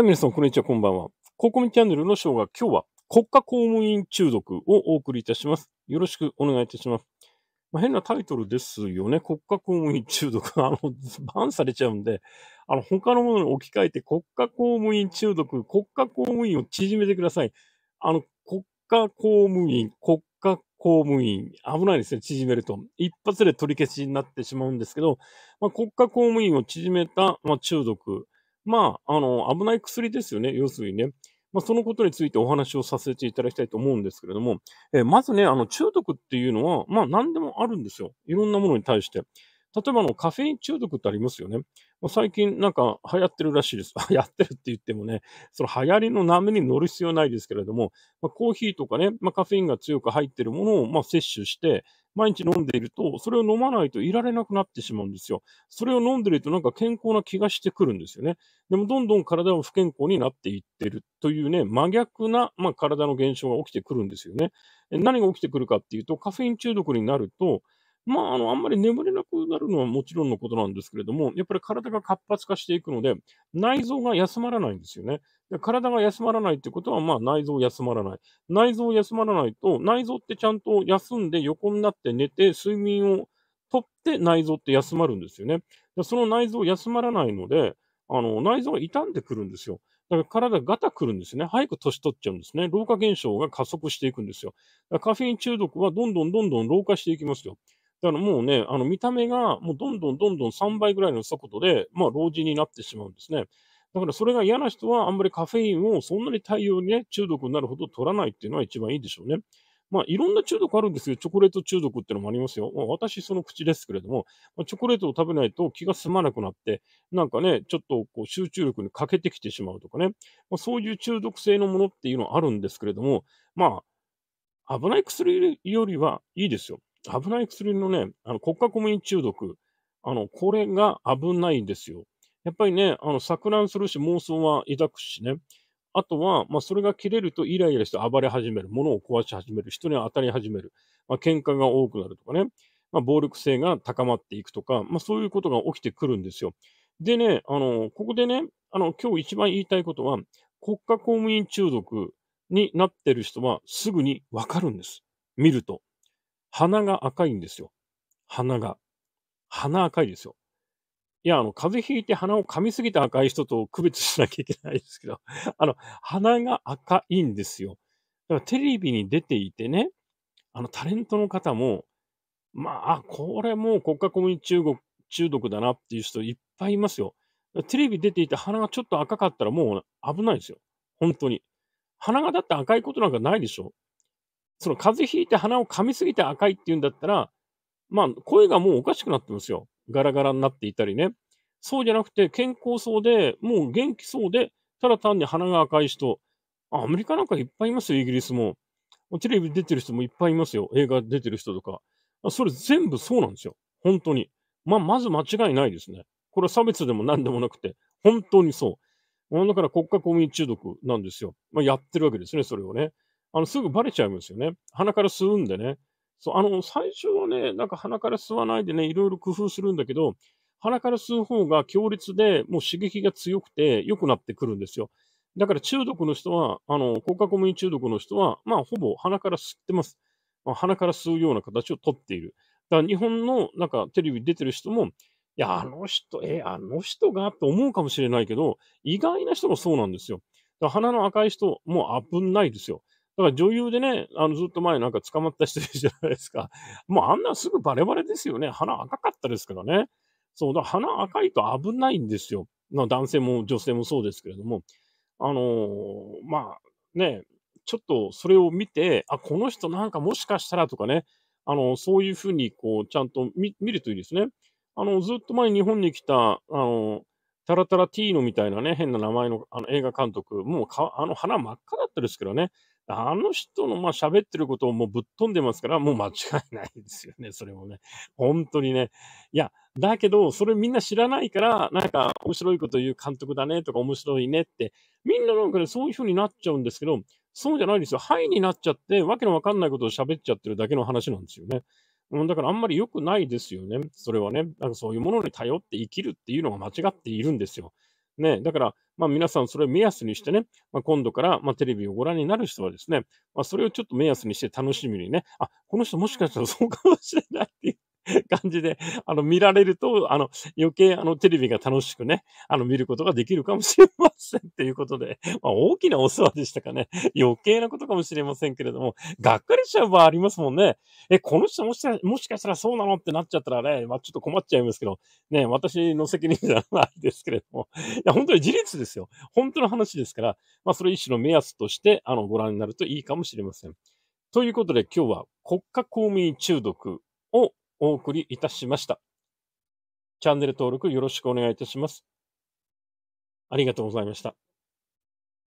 はい、皆さん、こんにちは、こんばんは。ココミチャンネルのショーが今日は国家公務員中毒をお送りいたします。よろしくお願いいたします。まあ、変なタイトルですよね。国家公務員中毒。あの、バンされちゃうんで、あの、他のものに置き換えて国家公務員中毒、国家公務員を縮めてください。あの、国家公務員、国家公務員、危ないですね、縮めると。一発で取り消しになってしまうんですけど、まあ、国家公務員を縮めた、まあ、中毒、まあ、あの、危ない薬ですよね、要するにね。まあ、そのことについてお話をさせていただきたいと思うんですけれども、えー、まずね、あの、中毒っていうのは、まあ、何でもあるんですよ。いろんなものに対して。例えばあのカフェイン中毒ってありますよね。まあ、最近なんか流行ってるらしいです。流行ってるって言ってもね、その流行りの波に乗る必要ないですけれども、まあ、コーヒーとかね、まあ、カフェインが強く入ってるものをまあ、摂取して、毎日飲んでいると、それを飲まないといられなくなってしまうんですよ。それを飲んでいるとなんか健康な気がしてくるんですよね。でもどんどん体も不健康になっていってるというね、真逆な、まあ、体の現象が起きてくるんですよね。何が起きてくるかっていうと、カフェイン中毒になると、まあ、あの、あんまり眠れなくなるのはもちろんのことなんですけれども、やっぱり体が活発化していくので、内臓が休まらないんですよね。で体が休まらないってことは、まあ、内臓休まらない。内臓休まらないと、内臓ってちゃんと休んで横になって寝て、睡眠をとって内臓って休まるんですよね。その内臓休まらないので、あの、内臓が傷んでくるんですよ。だから体ガタくるんですね。早く年取っちゃうんですね。老化現象が加速していくんですよ。カフェイン中毒はどんどんどんどん老化していきますよ。だからもうね、あの見た目がもうどんどんどんどん3倍ぐらいの速度で、まあ、老人になってしまうんですね。だからそれが嫌な人はあんまりカフェインをそんなに大量にね、中毒になるほど取らないっていうのは一番いいでしょうね。まあ、いろんな中毒あるんですよ。チョコレート中毒っていうのもありますよ。まあ、私、その口ですけれども、まあ、チョコレートを食べないと気が済まなくなって、なんかね、ちょっとこう集中力に欠けてきてしまうとかね、まあ、そういう中毒性のものっていうのはあるんですけれども、まあ、危ない薬よりはいいですよ。危ない薬のね、あの、国家公務員中毒、あの、これが危ないんですよ。やっぱりね、あの、錯乱するし、妄想は抱くしね。あとは、まあ、それが切れるとイライラして暴れ始める。物を壊し始める。人に当たり始める。まあ、喧嘩が多くなるとかね。まあ、暴力性が高まっていくとか、まあ、そういうことが起きてくるんですよ。でね、あの、ここでね、あの、今日一番言いたいことは、国家公務員中毒になってる人はすぐにわかるんです。見ると。鼻が赤いんですよ。鼻が。鼻赤いですよ。いや、あの、風邪ひいて鼻を噛みすぎた赤い人と区別しなきゃいけないですけど、あの、鼻が赤いんですよ。だからテレビに出ていてね、あの、タレントの方も、まあ、これもう国家公務員中国中毒だなっていう人いっぱいいますよ。テレビ出ていて鼻がちょっと赤かったらもう危ないですよ。本当に。鼻がだって赤いことなんかないでしょその風邪ひいて鼻を噛みすぎて赤いって言うんだったら、まあ、声がもうおかしくなってますよ。ガラガラになっていたりね。そうじゃなくて、健康そうで、もう元気そうで、ただ単に鼻が赤い人。アメリカなんかいっぱいいますよ、イギリスも。テレビ出てる人もいっぱいいますよ。映画出てる人とか。それ全部そうなんですよ。本当に。まあ、まず間違いないですね。これは差別でも何でもなくて、本当にそう。だから国家公務員中毒なんですよ。まあ、やってるわけですね、それをね。あの、すぐバレちゃうんですよね。鼻から吸うんでね。そう、あの、最初はね、なんか鼻から吸わないでね、いろいろ工夫するんだけど、鼻から吸う方が強烈で、もう刺激が強くて良くなってくるんですよ。だから中毒の人は、あの、コカ・コムイ中毒の人は、まあ、ほぼ鼻から吸ってます。まあ、鼻から吸うような形をとっている。だから日本の、なんかテレビ出てる人も、いや、あの人、え、あの人がと思うかもしれないけど、意外な人もそうなんですよ。鼻の赤い人、もう危ないですよ。から女優でね、あの、ずっと前なんか捕まった人いるじゃないですか。もうあんなすぐバレバレですよね。鼻赤かったですからね。そう、だ鼻赤いと危ないんですよ。男性も女性もそうですけれども。あのー、まあ、ね、ちょっとそれを見て、あ、この人なんかもしかしたらとかね、あのそういうふうにこう、ちゃんと見るといいですね。あのずっと前に日本に来た、あの、タラタラティーノみたいなね、変な名前のあの映画監督、もうかあの花真っ赤だったですけどね、あの人の、まあ、喋ってることをもうぶっ飛んでますから、もう間違いないですよね、それもね。本当にね。いや、だけど、それみんな知らないから、なんか、面白いこと言う監督だねとか、面白いねって、みんななんかね、そういう風になっちゃうんですけど、そうじゃないですよ。はいになっちゃって、わけのわかんないことを喋っちゃってるだけの話なんですよね。うん、だからあんまり良くないですよね。それはね。なんかそういうものに頼って生きるっていうのが間違っているんですよ。ね、だから、まあ、皆さんそれを目安にしてね、まあ、今度から、まあ、テレビをご覧になる人はですね、まあ、それをちょっと目安にして楽しみにね、あ、この人もしかしたらそうかもしれないっていう 感じで、あの、見られると、あの、余計、あの、テレビが楽しくね、あの、見ることができるかもしれません。ということで、まあ、大きなお世話でしたかね。余計なことかもしれませんけれども、がっかりしちゃう場合ありますもんね。え、この人もしもしかしたらそうなのってなっちゃったらね、まあ、ちょっと困っちゃいますけど、ね、私の責任じゃないですけれども、いや、本当に事実ですよ。本当の話ですから、まあ、それ一種の目安として、あの、ご覧になるといいかもしれません。ということで、今日は国家公務員中毒をお送りいたしました。チャンネル登録よろしくお願いいたします。ありがとうございました。